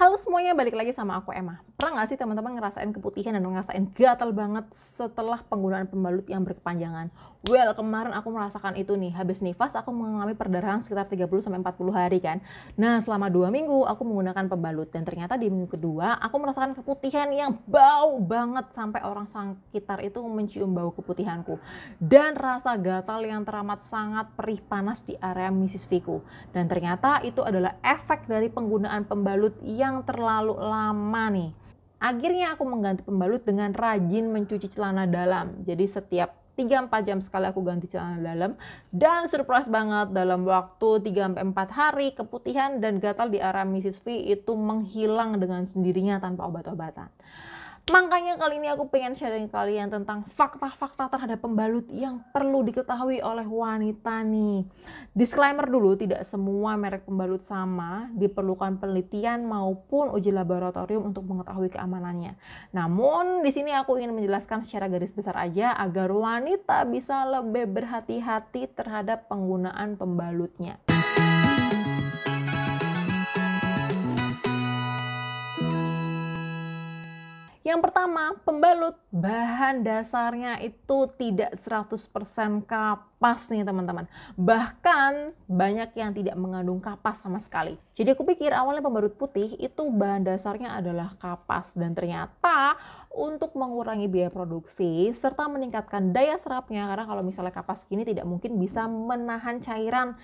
Halo semuanya, balik lagi sama aku Emma. Pernah nggak sih teman-teman ngerasain keputihan dan ngerasain gatal banget setelah penggunaan pembalut yang berkepanjangan? Well, kemarin aku merasakan itu nih. Habis nifas aku mengalami perdarahan sekitar 30 40 hari kan. Nah, selama dua minggu aku menggunakan pembalut dan ternyata di minggu kedua aku merasakan keputihan yang bau banget sampai orang sekitar itu mencium bau keputihanku dan rasa gatal yang teramat sangat perih panas di area misis Viku. Dan ternyata itu adalah efek dari penggunaan pembalut yang terlalu lama nih. Akhirnya aku mengganti pembalut dengan rajin mencuci celana dalam. Jadi setiap 3-4 jam sekali aku ganti celana dalam dan surprise banget dalam waktu 3-4 hari keputihan dan gatal di area V itu menghilang dengan sendirinya tanpa obat-obatan. Makanya kali ini aku pengen sharing kalian tentang fakta-fakta terhadap pembalut yang perlu diketahui oleh wanita nih. Disclaimer dulu, tidak semua merek pembalut sama, diperlukan penelitian maupun uji laboratorium untuk mengetahui keamanannya. Namun, di sini aku ingin menjelaskan secara garis besar aja agar wanita bisa lebih berhati-hati terhadap penggunaan pembalutnya. Yang pertama, pembalut bahan dasarnya itu tidak 100% kapas nih teman-teman. Bahkan banyak yang tidak mengandung kapas sama sekali. Jadi aku pikir awalnya pembalut putih itu bahan dasarnya adalah kapas dan ternyata untuk mengurangi biaya produksi serta meningkatkan daya serapnya karena kalau misalnya kapas gini tidak mungkin bisa menahan cairan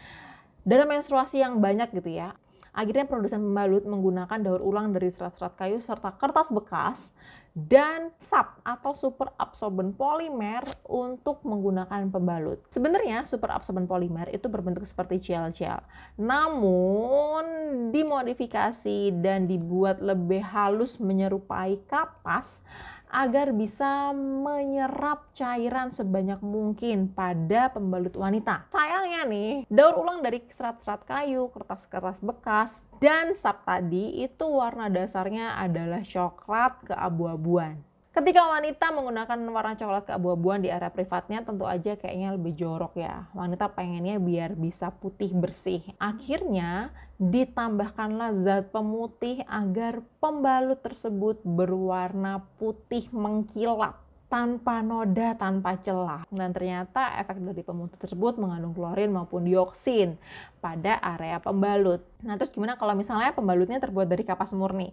dalam menstruasi yang banyak gitu ya. Akhirnya produsen pembalut menggunakan daur ulang dari serat-serat kayu serta kertas bekas dan sub atau super absorbent polymer untuk menggunakan pembalut. Sebenarnya super absorbent polymer itu berbentuk seperti gel-gel, namun dimodifikasi dan dibuat lebih halus menyerupai kapas agar bisa menyerap cairan sebanyak mungkin pada pembalut wanita. Sayangnya nih, daur ulang dari serat-serat kayu, kertas-kertas bekas, dan sap tadi itu warna dasarnya adalah coklat ke abu-abu abu-abuan. Ketika wanita menggunakan warna coklat keabu-abuan di area privatnya, tentu aja kayaknya lebih jorok ya. Wanita pengennya biar bisa putih bersih. Akhirnya, ditambahkanlah zat pemutih agar pembalut tersebut berwarna putih mengkilap tanpa noda, tanpa celah. Dan ternyata efek dari pemutih tersebut mengandung klorin maupun dioksin pada area pembalut. Nah, terus gimana kalau misalnya pembalutnya terbuat dari kapas murni?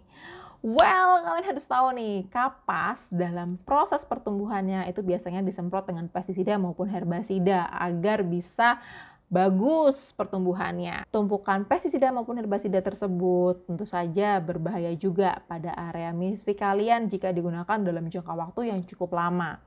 Well, kalian harus tahu nih, kapas dalam proses pertumbuhannya itu biasanya disemprot dengan pestisida maupun herbasida agar bisa bagus pertumbuhannya. Tumpukan pestisida maupun herbasida tersebut tentu saja berbahaya juga pada area misfi kalian jika digunakan dalam jangka waktu yang cukup lama.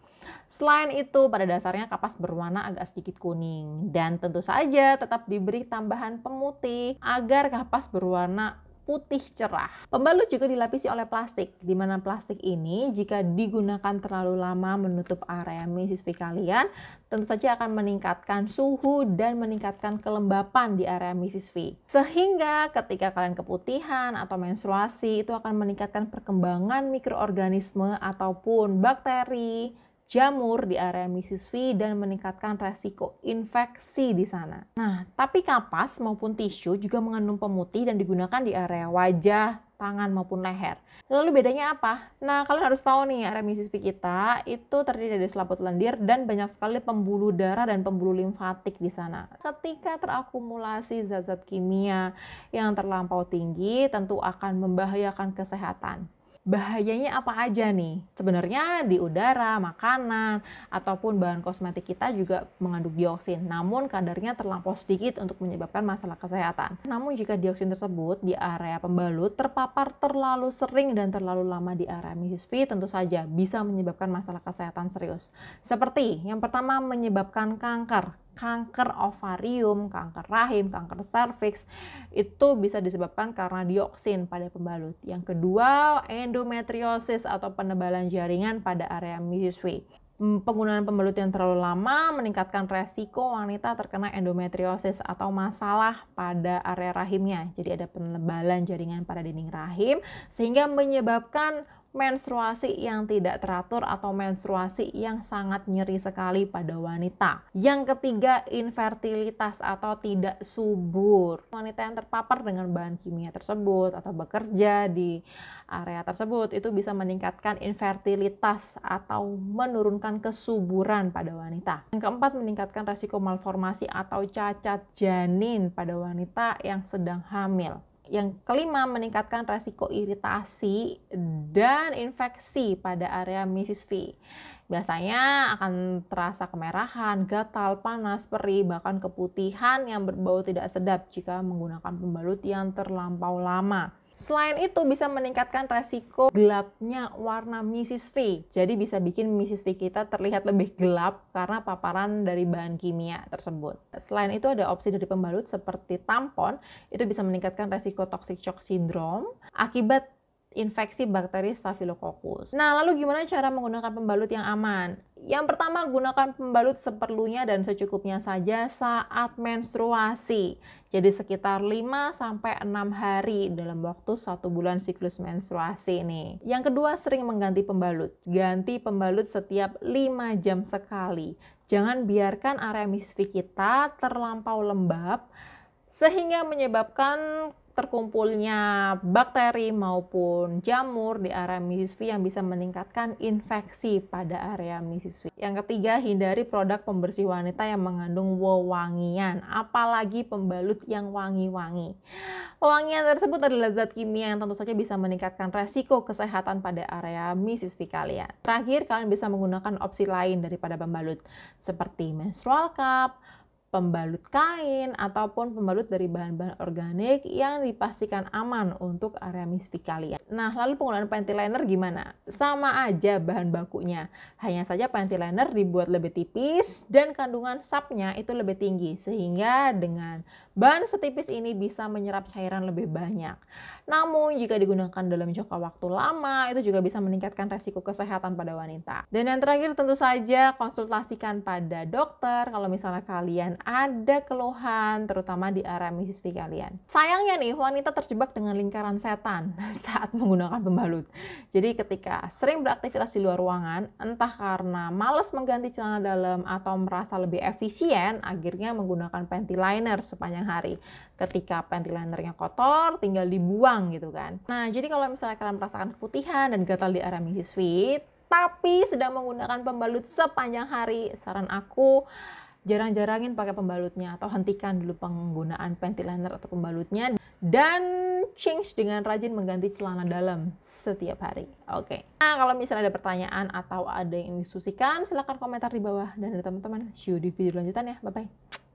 Selain itu, pada dasarnya kapas berwarna agak sedikit kuning dan tentu saja tetap diberi tambahan pemutih agar kapas berwarna putih cerah. Pembalut juga dilapisi oleh plastik, di mana plastik ini jika digunakan terlalu lama menutup area misisvi kalian, tentu saja akan meningkatkan suhu dan meningkatkan kelembapan di area misisvi. Sehingga ketika kalian keputihan atau menstruasi itu akan meningkatkan perkembangan mikroorganisme ataupun bakteri, jamur di area misiswi dan meningkatkan resiko infeksi di sana. Nah, tapi kapas maupun tisu juga mengandung pemutih dan digunakan di area wajah, tangan maupun leher. Lalu bedanya apa? Nah, kalian harus tahu nih, area misiswi kita itu terdiri dari selaput lendir dan banyak sekali pembuluh darah dan pembuluh limfatik di sana. Ketika terakumulasi zat-zat kimia yang terlampau tinggi, tentu akan membahayakan kesehatan bahayanya apa aja nih? Sebenarnya di udara, makanan, ataupun bahan kosmetik kita juga mengandung dioksin. Namun kadarnya terlampau sedikit untuk menyebabkan masalah kesehatan. Namun jika dioksin tersebut di area pembalut terpapar terlalu sering dan terlalu lama di area Mississippi, tentu saja bisa menyebabkan masalah kesehatan serius. Seperti yang pertama menyebabkan kanker kanker ovarium, kanker rahim, kanker serviks itu bisa disebabkan karena dioksin pada pembalut. Yang kedua, endometriosis atau penebalan jaringan pada area menyusui. Hmm, penggunaan pembalut yang terlalu lama meningkatkan resiko wanita terkena endometriosis atau masalah pada area rahimnya. Jadi ada penebalan jaringan pada dinding rahim sehingga menyebabkan menstruasi yang tidak teratur atau menstruasi yang sangat nyeri sekali pada wanita. Yang ketiga, infertilitas atau tidak subur. Wanita yang terpapar dengan bahan kimia tersebut atau bekerja di area tersebut itu bisa meningkatkan infertilitas atau menurunkan kesuburan pada wanita. Yang keempat, meningkatkan resiko malformasi atau cacat janin pada wanita yang sedang hamil. Yang kelima, meningkatkan resiko iritasi dan infeksi pada area misis V. Biasanya akan terasa kemerahan, gatal, panas, perih, bahkan keputihan yang berbau tidak sedap jika menggunakan pembalut yang terlampau lama. Selain itu bisa meningkatkan resiko gelapnya warna Mrs. V. Jadi bisa bikin Mrs. V kita terlihat lebih gelap karena paparan dari bahan kimia tersebut. Selain itu ada opsi dari pembalut seperti tampon, itu bisa meningkatkan resiko toxic shock syndrome akibat infeksi bakteri Staphylococcus. Nah, lalu gimana cara menggunakan pembalut yang aman? Yang pertama, gunakan pembalut seperlunya dan secukupnya saja saat menstruasi. Jadi sekitar 5 sampai 6 hari dalam waktu satu bulan siklus menstruasi nih. Yang kedua, sering mengganti pembalut. Ganti pembalut setiap 5 jam sekali. Jangan biarkan area misfi kita terlampau lembab sehingga menyebabkan terkumpulnya bakteri maupun jamur di area misiswi yang bisa meningkatkan infeksi pada area misiswi. Yang ketiga, hindari produk pembersih wanita yang mengandung wewangian, apalagi pembalut yang wangi-wangi. Wewangian tersebut adalah zat kimia yang tentu saja bisa meningkatkan resiko kesehatan pada area misiswi kalian. Terakhir, kalian bisa menggunakan opsi lain daripada pembalut, seperti menstrual cup, pembalut kain ataupun pembalut dari bahan-bahan organik yang dipastikan aman untuk area mistik kalian. Nah, lalu penggunaan panty liner gimana? Sama aja bahan bakunya, hanya saja panty liner dibuat lebih tipis dan kandungan sapnya itu lebih tinggi sehingga dengan bahan setipis ini bisa menyerap cairan lebih banyak. Namun jika digunakan dalam jangka waktu lama itu juga bisa meningkatkan resiko kesehatan pada wanita. Dan yang terakhir tentu saja konsultasikan pada dokter kalau misalnya kalian ada keluhan, terutama di area mimpi kalian. Sayangnya nih, wanita terjebak dengan lingkaran setan saat menggunakan pembalut. Jadi ketika sering beraktivitas di luar ruangan, entah karena males mengganti celana dalam atau merasa lebih efisien, akhirnya menggunakan panty liner sepanjang hari. Ketika panty linernya kotor, tinggal dibuang gitu kan. Nah, jadi kalau misalnya kalian merasakan keputihan dan gatal di area mimpi tapi sedang menggunakan pembalut sepanjang hari, saran aku jarang-jarangin pakai pembalutnya atau hentikan dulu penggunaan panty liner atau pembalutnya dan change dengan rajin mengganti celana dalam setiap hari. Oke. Okay. Nah, kalau misalnya ada pertanyaan atau ada yang ingin disusikan, silahkan komentar di bawah. Dan teman-teman, see you di video lanjutan ya. Bye-bye.